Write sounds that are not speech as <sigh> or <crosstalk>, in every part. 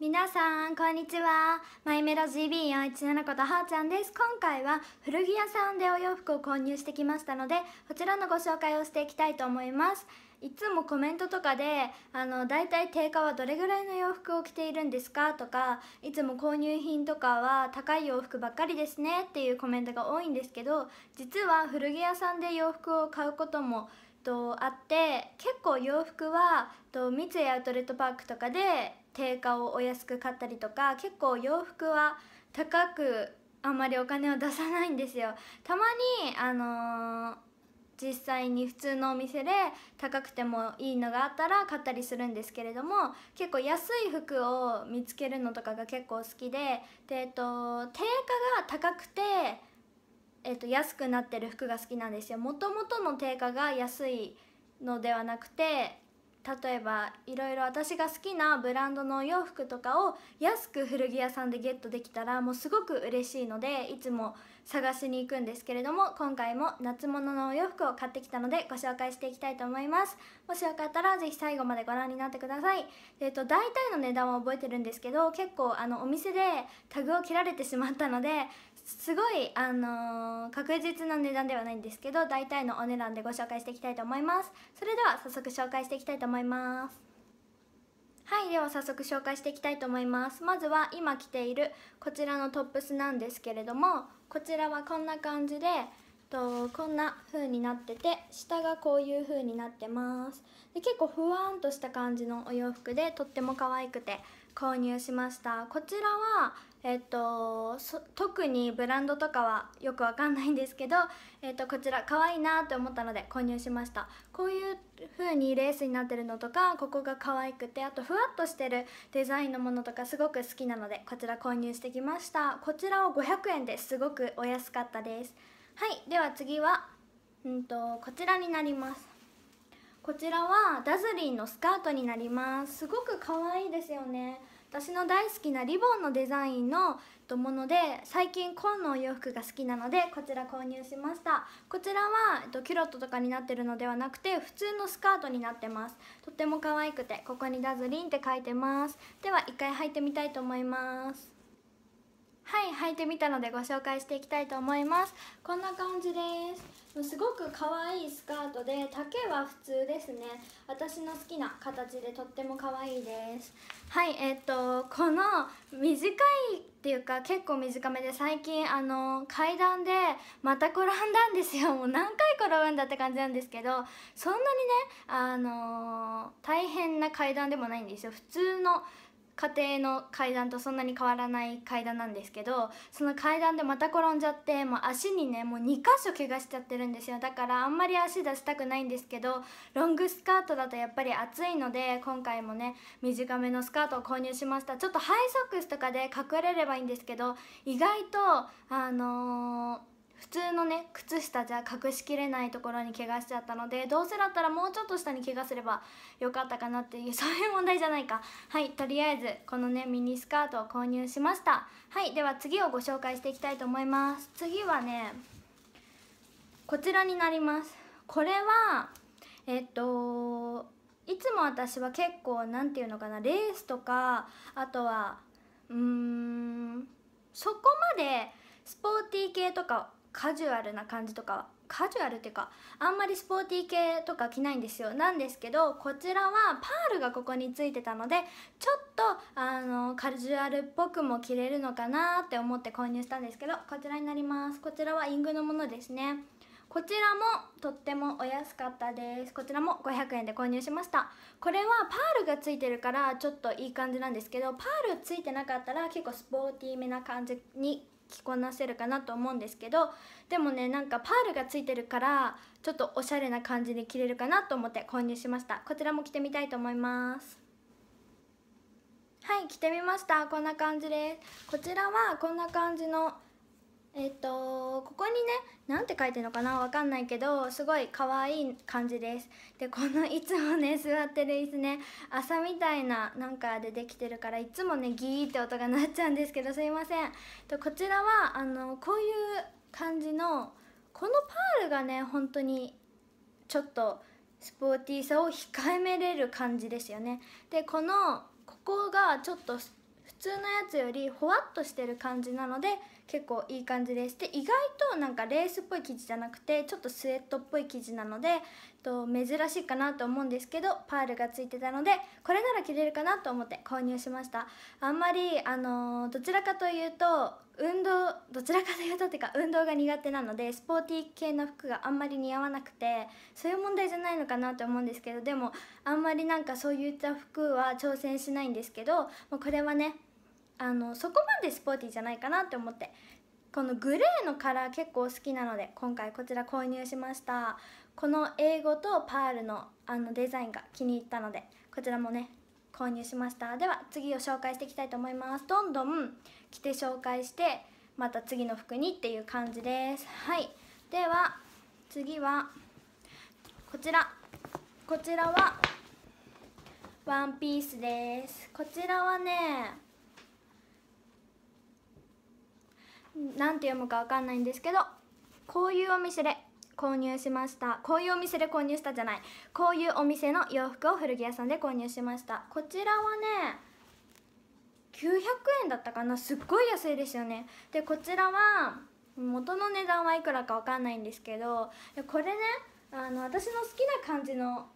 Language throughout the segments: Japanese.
皆さんこんにちはマイメロ GB417 ことはーちゃんです今回は古着屋さんでお洋服を購入してきましたのでこちらのご紹介をしていきたいと思いますいつもコメントとかであの大体定価はどれぐらいの洋服を着ているんですかとかいつも購入品とかは高い洋服ばっかりですねっていうコメントが多いんですけど実は古着屋さんで洋服を買うこともとあって結構洋服はと三井アウトレットパークとかで定価をお安く買ったりとか結構洋服は高くあんまりお金を出さないんですよたまにあのー、実際に普通のお店で高くてもいいのがあったら買ったりするんですけれども結構安い服を見つけるのとかが結構好きでで、えっと、定価が高くて、えっと、安くなってる服が好きなんですよ元々の定価が安いのではなくて例えばいろいろ私が好きなブランドのお洋服とかを安く古着屋さんでゲットできたらもうすごく嬉しいのでいつも探しに行くんですけれども今回も夏物のお洋服を買ってきたのでご紹介していきたいと思いますもしよかったら是非最後までご覧になってください、えっと大体の値段は覚えてるんですけど結構あのお店でタグを切られてしまったのですごい、あのー、確実な値段ではないんですけど大体のお値段でご紹介していきたいと思いますそれでは早速紹介していきたいと思いますはいでは早速紹介していきたいと思いますまずは今着ているこちらのトップスなんですけれどもこちらはこんな感じでとこんな風になってて下がこういう風になってますで結構ふわんとした感じのお洋服でとっても可愛くて購入しましたこちらはえっと、特にブランドとかはよくわかんないんですけど、えっと、こちら可愛いなと思ったので購入しましたこういう風にレースになってるのとかここが可愛くてあとふわっとしてるデザインのものとかすごく好きなのでこちら購入してきましたこちらを500円ですごくお安かったですはいでは次は、うんとこちらになりますこちらはダズリンのスカートになりますすごく可愛いですよね私の大好きなリボンのデザインのもので最近紺のお洋服が好きなのでこちら購入しましたこちらはキュロットとかになってるのではなくて普通のスカートになってますとっても可愛くてここにダズリンって書いてますでは一回履いてみたいと思いますはい履いてみたのでご紹介していきたいと思いますこんな感じですすごく可愛いスカートで丈は普通ですね私の好きな形でとっても可愛いですはいえっ、とこの短いっていうか結構短めで最近あの階段でまた転んだんですよもう何回転んだって感じなんですけどそんなにねあの大変な階段でもないんですよ普通の家庭の階段とそんなに変わらない階段なんですけどその階段でまた転んじゃってもう足にねもう2箇所怪我しちゃってるんですよだからあんまり足出したくないんですけどロングスカートだとやっぱり暑いので今回もね短めのスカートを購入しましたちょっとハイソックスとかで隠れればいいんですけど意外とあのー普通のね靴下じゃ隠しきれないところに怪我しちゃったのでどうせだったらもうちょっと下に怪我すればよかったかなっていう <laughs> そういう問題じゃないかはいとりあえずこのねミニスカートを購入しましたはいでは次をご紹介していきたいと思います次はねこちらになりますこれはえっといつも私は結構何て言うのかなレースとかあとはうーんそこまでスポーティー系とかカジュアルな感じとかカジュアルっていうかあんまりスポーティー系とか着ないんですよなんですけどこちらはパールがここについてたのでちょっとあのカジュアルっぽくも着れるのかなって思って購入したんですけどこちらになりますこちらはイングのものですねこちらもとってもお安かったですこちらも500円で購入しましたこれはパールがついてるからちょっといい感じなんですけどパールついてなかったら結構スポーティーめな感じに着こなせるかなと思うんですけどでもねなんかパールがついてるからちょっとおしゃれな感じで着れるかなと思って購入しましたこちらも着てみたいと思いますはい着てみましたこんな感じですこちらはこんな感じのえっ、とここにね何て書いてるのかなわかんないけどすごい可愛い感じですでこのいつもね座ってる椅子ね朝みたいななんかでできてるからいつもねギーって音が鳴っちゃうんですけどすいませんとこちらはあのこういう感じのこのパールがね本当にちょっとスポーティーさを控えめれる感じですよねでこのここがちょっとス普通のやつよりほわっとしてる感じなので結構いい感じですで意外となんかレースっぽい生地じゃなくてちょっとスウェットっぽい生地なのでと珍しいかなと思うんですけどパールがついてたのでこれなら着れるかなと思って購入しましたあんまりあのどちらかというと運動どちらかというとっていうか運動が苦手なのでスポーティー系の服があんまり似合わなくてそういう問題じゃないのかなと思うんですけどでもあんまりなんかそういった服は挑戦しないんですけどもうこれはねあのそこまでスポーティーじゃないかなって思ってこのグレーのカラー結構好きなので今回こちら購入しましたこの英語とパールのあのデザインが気に入ったのでこちらもね購入しましたでは次を紹介していきたいと思いますどんどん着て紹介してまた次の服にっていう感じですはいでは次はこちらこちらはワンピースですこちらはね何て読むか分かんないんですけどこういうお店で購入しましたこういうお店で購入したじゃないこういうお店の洋服を古着屋さんで購入しましたこちらはね円だったかなすっごい安いですよねでこちらは元の値段はいくらかわかんないんですけどこれねあの私の好きな感じの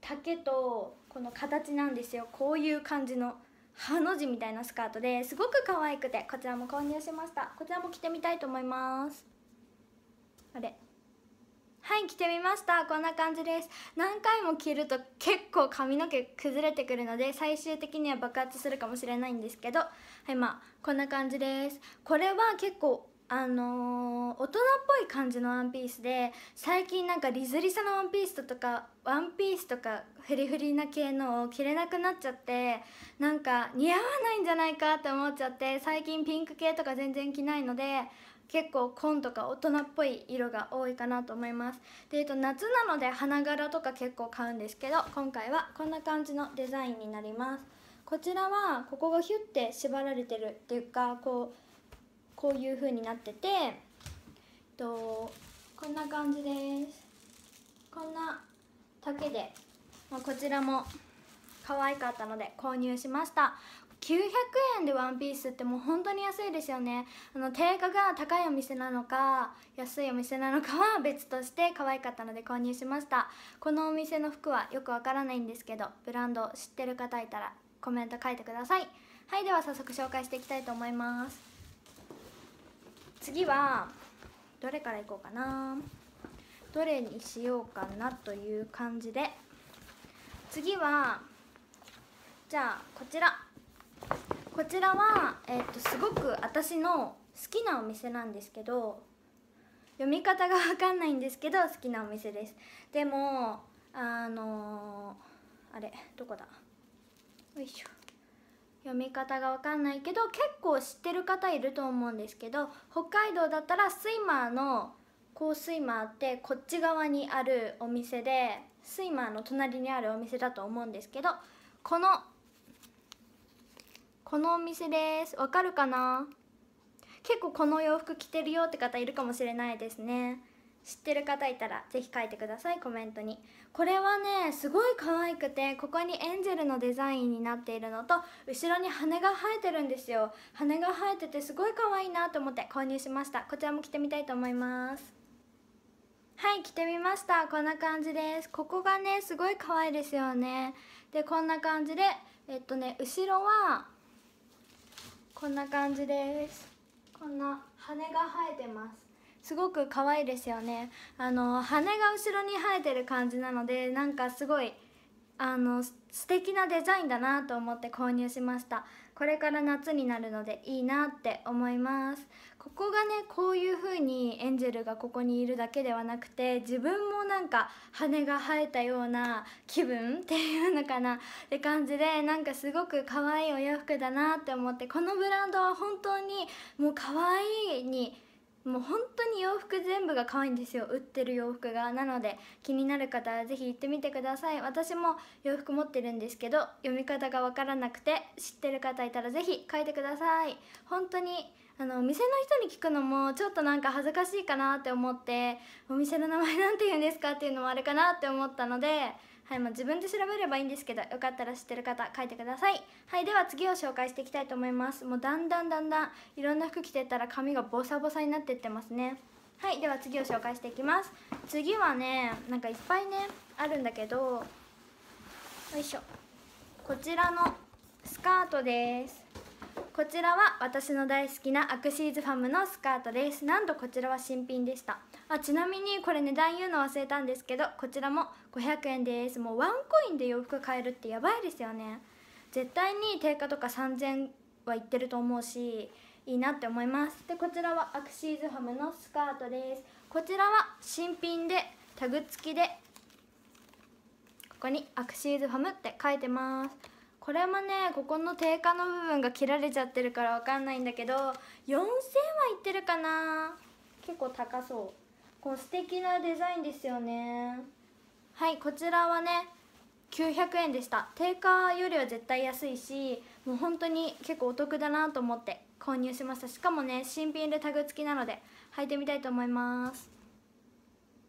丈とこの形なんですよこういう感じのハの字みたいなスカートですごく可愛くてこちらも購入しましたこちらも着てみたいと思いますあれはい着てみましたこんな感じです何回も着ると結構髪の毛崩れてくるので最終的には爆発するかもしれないんですけどはいまあこんな感じですこれは結構あのー、大人っぽい感じのワンピースで最近なんかリズリサのワンピースとかワンピースとかフリフリな系のを着れなくなっちゃってなんか似合わないんじゃないかって思っちゃって最近ピンク系とか全然着ないので結構紺とか大人っぽい色が多いかなと思いますで、えっと、夏なので花柄とか結構買うんですけど今回はこんな感じのデザインになりますこちらはここがヒュッて縛られてるっていうかこうこういう風になってて、えっと、こんな感じですこんな丈で、まあ、こちらも可愛かったので購入しました900円でワンピースってもう本当に安いですよねあの定価が高いお店なのか安いお店なのかは別として可愛かったので購入しましたこのお店の服はよくわからないんですけどブランド知ってる方いたらコメント書いてくださいはいでは早速紹介していきたいと思います次はどれからいこうかなどれにしようかなという感じで次はじゃあこちらこちらは、えー、っとすごく私の好きなお店なんですけど読み方が分かんないんですけど好きなお店ですでもあのー、あれどこだよいしょ読み方がわかんないけど結構知ってる方いると思うんですけど北海道だったらスイマーのコースイマーってこっち側にあるお店でスイマーの隣にあるお店だと思うんですけどこのこのお店ですわかるかな結構この洋服着てるよって方いるかもしれないですね知ってる方いたらぜひ書いてくださいコメントにこれはねすごい可愛くてここにエンジェルのデザインになっているのと後ろに羽が生えてるんですよ羽が生えててすごい可愛いなと思って購入しましたこちらも着てみたいと思いますはい着てみましたこんな感じですここがねすごい可愛いですよねでこんな感じでえっとね後ろはこんな感じですこんな羽が生えてますすごく可愛いですよねあの羽が後ろに生えてる感じなのでなんかすごいあの素敵なデザインだなと思って購入しましたこれから夏になるのでいいなって思いますここがねこういう風にエンジェルがここにいるだけではなくて自分もなんか羽が生えたような気分っていうのかなって感じでなんかすごく可愛いお洋服だなって思ってこのブランドは本当にもう可愛いにもう本当に洋服全部が可愛いんですよ売ってる洋服がなので気になる方は是非行ってみてください私も洋服持ってるんですけど読み方が分からなくて知ってる方いたら是非書いてください本当にあのお店の人に聞くのもちょっとなんか恥ずかしいかなって思ってお店の名前なんて言うんですかっていうのもあれかなって思ったのではいまあ、自分で調べればいいんですけどよかったら知ってる方書いてくださいはいでは次を紹介していきたいと思いますもうだんだんだんだんいろんな服着てったら髪がボサボサになってってますねはいでは次を紹介していきます次はねなんかいっぱいねあるんだけどよいしょこちらのスカートですこちらは私の大好きなアクシーズファムのスカートですなんとこちらは新品でしたあちなみにこれ値段言うの忘れたんですけどこちらも500円ですもうワンコインで洋服買えるってやばいですよね絶対に定価とか3000はいってると思うしいいなって思いますでこちらはアクシーズファムのスカートですこちらは新品でタグ付きでここにアクシーズファムって書いてますこれもねここの定価の部分が切られちゃってるからわかんないんだけど4000はいってるかな結構高そうこう素敵なデザインですよねはいこちらはね900円でした定価よりは絶対安いしもう本当に結構お得だなと思って購入しましたしかもね新品でタグ付きなので履いてみたいと思います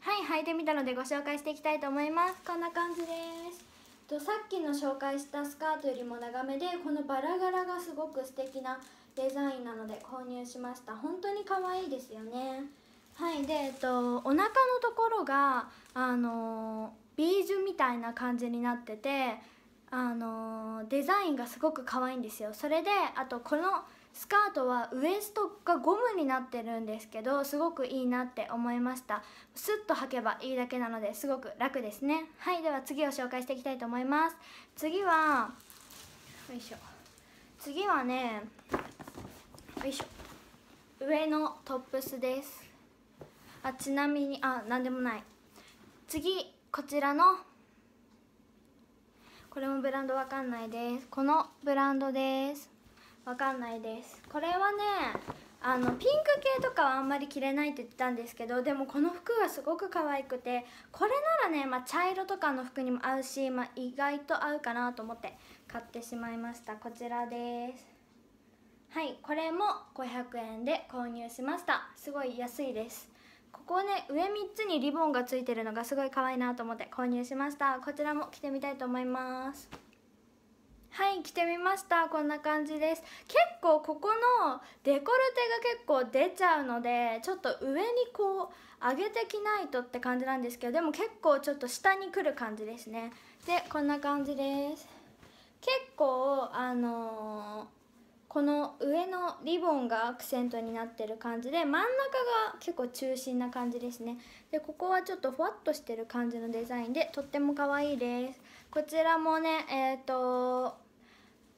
はい履いてみたのでご紹介していきたいと思いますこんな感じですとさっきの紹介したスカートよりも長めでこのバラ柄がすごく素敵なデザインなので購入しました本当に可愛いですよねはいで、えっと、お腹のところがあのビージュみたいな感じになっててあのデザインがすごく可愛いんですよそれであとこのスカートはウエストがゴムになってるんですけどすごくいいなって思いましたスッと履けばいいだけなのですごく楽ですねはいでは次を紹介していきたいと思います次はよいしょ次はねよいしょ上のトップスですあちなみにあ何でもない次こちらのこれもブランドわかんないですこのブランドですわかんないですこれはねあのピンク系とかはあんまり着れないって言ってたんですけどでもこの服がすごく可愛くてこれならね、まあ、茶色とかの服にも合うし、まあ、意外と合うかなと思って買ってしまいましたこちらですはいこれも500円で購入しましたすごい安いですここね上3つにリボンがついてるのがすごい可愛いなと思って購入しましたこちらも着てみたいと思いますはい着てみましたこんな感じです結構ここのデコルテが結構出ちゃうのでちょっと上にこう上げてきないとって感じなんですけどでも結構ちょっと下に来る感じですねでこんな感じです結構あのー、この上のリボンがアクセントになってる感じで真ん中が結構中心な感じですねでここはちょっとふわっとしてる感じのデザインでとっても可愛いですこちらもねえっ、ー、と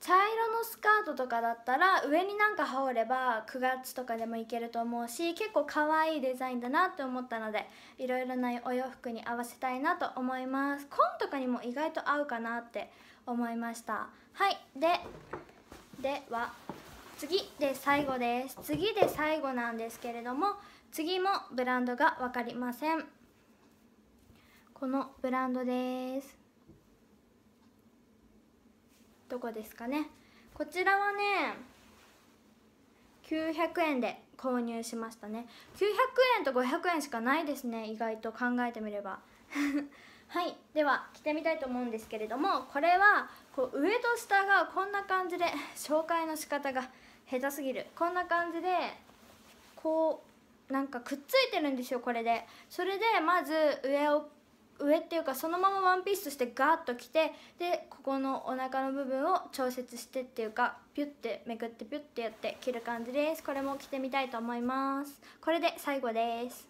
茶色のスカートとかだったら上になんか羽織れば9月とかでもいけると思うし結構可愛いデザインだなって思ったのでいろいろなお洋服に合わせたいなと思います紺とかにも意外と合うかなって思いましたはいででは次で最後です次で最後なんですけれども次もブランドが分かりませんこのブランドですどこですかねこちらはね900円で購入しましたね900円と500円しかないですね意外と考えてみれば <laughs> はいでは着てみたいと思うんですけれどもこれはこう上と下がこんな感じで紹介の仕方が下手すぎるこんな感じでこうなんかくっついてるんですよこれでそれでまず上を上っていうかそのままワンピースとしてガーッと着てでここのお腹の部分を調節してっていうかピュッてめくってピュッてやって着る感じですこれも着てみたいと思いますこれで最後です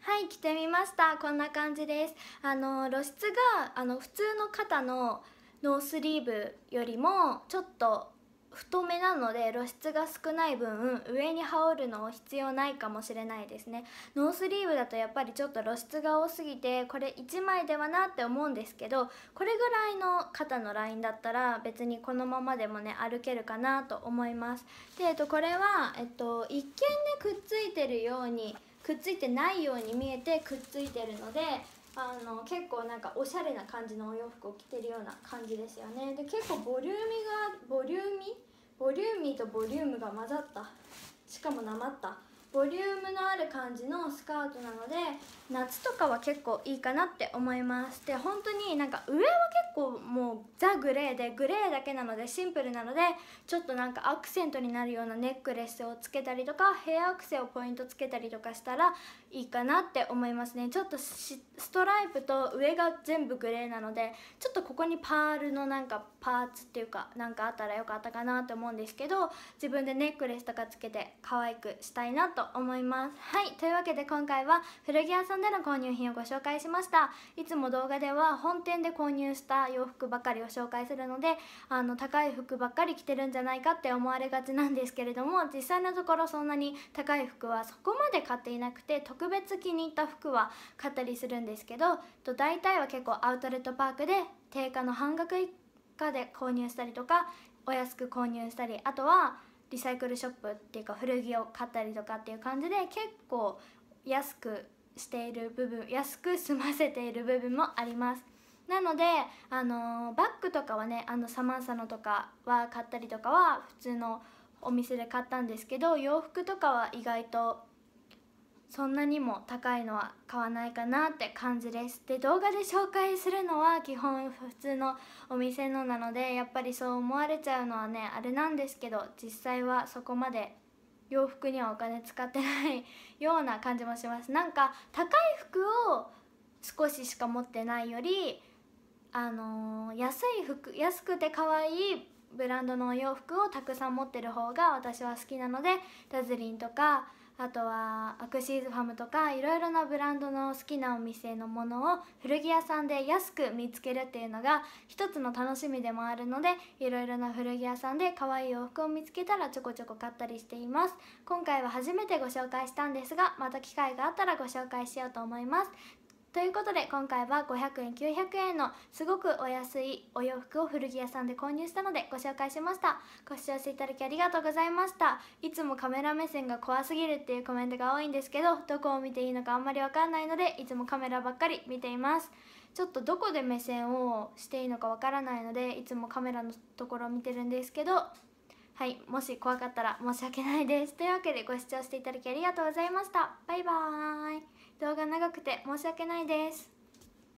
はい着てみましたこんな感じですあの露出があの普通の肩のノースリーブよりもちょっと太めなので露出が少ない分上に羽織るの必要ないかもしれないですねノースリーブだとやっぱりちょっと露出が多すぎてこれ1枚ではなって思うんですけどこれぐらいの肩のラインだったら別にこのままでもね歩けるかなと思いますで、えっと、これは、えっと、一見ねくっついてるようにくっついてないように見えてくっついてるのであの結構なんかおしゃれな感じのお洋服を着てるような感じですよねで結構ボリューミーがボリューミーボリューミーとボリュームが混ざったしかもなまったボリュームのある感じのスカートなので夏とかは結構いいかなって思いますで本当になんか上は結構もうザ・グレーでグレーだけなのでシンプルなのでちょっとなんかアクセントになるようなネックレスをつけたりとかヘアアクセをポイントつけたりとかしたらいいかなって思いますねちょっとストライプと上が全部グレーなのでちょっとここにパールのなんかパーツっていうかなんかあったらよかったかなと思うんですけど自分でネックレスとかつけて可愛くしたいなとと思いますはいというわけで今回は古着屋さんでの購入品をご紹介しましたいつも動画では本店で購入した洋服ばかりを紹介するのであの高い服ばっかり着てるんじゃないかって思われがちなんですけれども実際のところそんなに高い服はそこまで買っていなくて特別気に入った服は買ったりするんですけど大体は結構アウトレットパークで定価の半額以下で購入したりとかお安く購入したりあとはリサイクルショップっていうか古着を買ったりとかっていう感じで結構安くしている部分安く済ませている部分もありますなので、あのー、バッグとかはねあのサマンサのとかは買ったりとかは普通のお店で買ったんですけど洋服とかは意外とそんなにも高いのは買わないかなって感じですで動画で紹介するのは基本普通のお店のなのでやっぱりそう思われちゃうのはねあれなんですけど実際はそこまで洋服にはお金使ってないような感じもしますなんか高い服を少ししか持ってないよりあのー、安い服安くて可愛いブランドのお洋服をたくさん持ってる方が私は好きなのでダズリンとかあとはアクシーズファムとかいろいろなブランドの好きなお店のものを古着屋さんで安く見つけるっていうのが一つの楽しみでもあるのでいろいろな古着屋さんで可愛い洋服を見つけたらちょこちょこ買ったりしています今回は初めてご紹介したんですがまた機会があったらご紹介しようと思いますということで今回は500円900円のすごくお安いお洋服を古着屋さんで購入したのでご紹介しましたご視聴していただきありがとうございましたいつもカメラ目線が怖すぎるっていうコメントが多いんですけどどこを見ていいのかあんまりわかんないのでいつもカメラばっかり見ていますちょっとどこで目線をしていいのかわからないのでいつもカメラのところを見てるんですけどはい、もし怖かったら申し訳ないです。というわけでご視聴していただきありがとうございました。バイバーイ。動画長くて申し訳ないです。